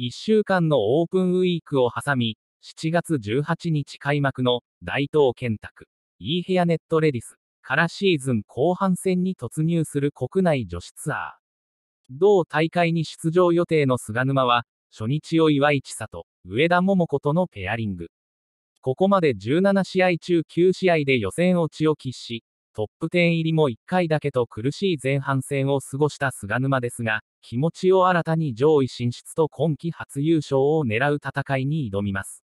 1週間のオープンウィークを挟み、7月18日開幕の大東建託、いい部屋ネットレディスからシーズン後半戦に突入する国内女子ツアー。同大会に出場予定の菅沼は、初日を岩井千里、上田桃子とのペアリング。ここまで17試合中9試合で予選落ちを喫し、トップ10入りも1回だけと苦しい前半戦を過ごした菅沼ですが、気持ちを新たに上位進出と今季初優勝を狙う戦いに挑みます。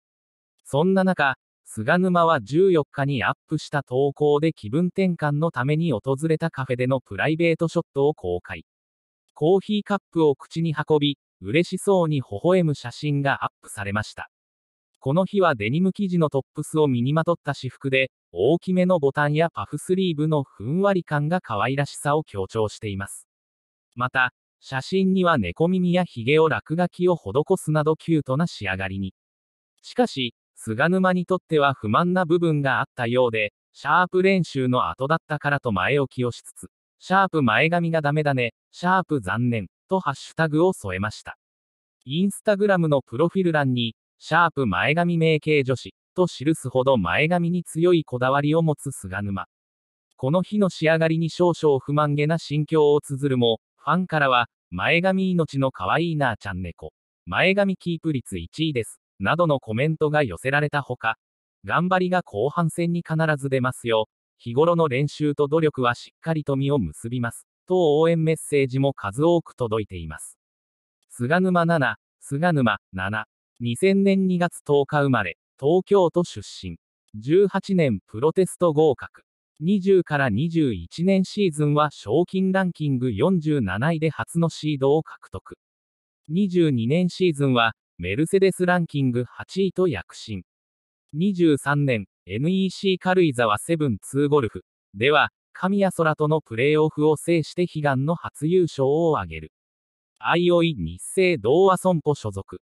そんな中、菅沼は14日にアップした投稿で気分転換のために訪れたカフェでのプライベートショットを公開。コーヒーカップを口に運び、嬉しそうに微笑む写真がアップされました。この日はデニム生地のトップスを身にまとった私服で、大きめのボタンやパフスリーブのふんわり感が可愛らしさを強調しています。また、写真には猫耳やヒゲを落書きを施すなどキュートな仕上がりに。しかし、菅沼にとっては不満な部分があったようで、シャープ練習の後だったからと前置きをしつつ、シャープ前髪がダメだね、シャープ残念、とハッシュタグを添えました。インスタグラムのプロフィール欄に、シャープ前髪名系女子、と記すほど前髪に強いこだわりを持つ菅沼。この日の仕上がりに少々不満げな心境を綴るも、ファンからは、前髪命の可愛いなあちゃん猫。前髪キープ率1位です。などのコメントが寄せられたほか、頑張りが後半戦に必ず出ますよ。日頃の練習と努力はしっかりと実を結びます。と応援メッセージも数多く届いています。菅沼7、菅沼7、2000年2月10日生まれ、東京都出身。18年プロテスト合格。20から21年シーズンは賞金ランキング47位で初のシードを獲得。22年シーズンはメルセデスランキング8位と躍進。23年 NEC 軽井沢セブン2ゴルフでは神谷空とのプレーオフを制して悲願の初優勝を挙げる。相生日清同和損保所属。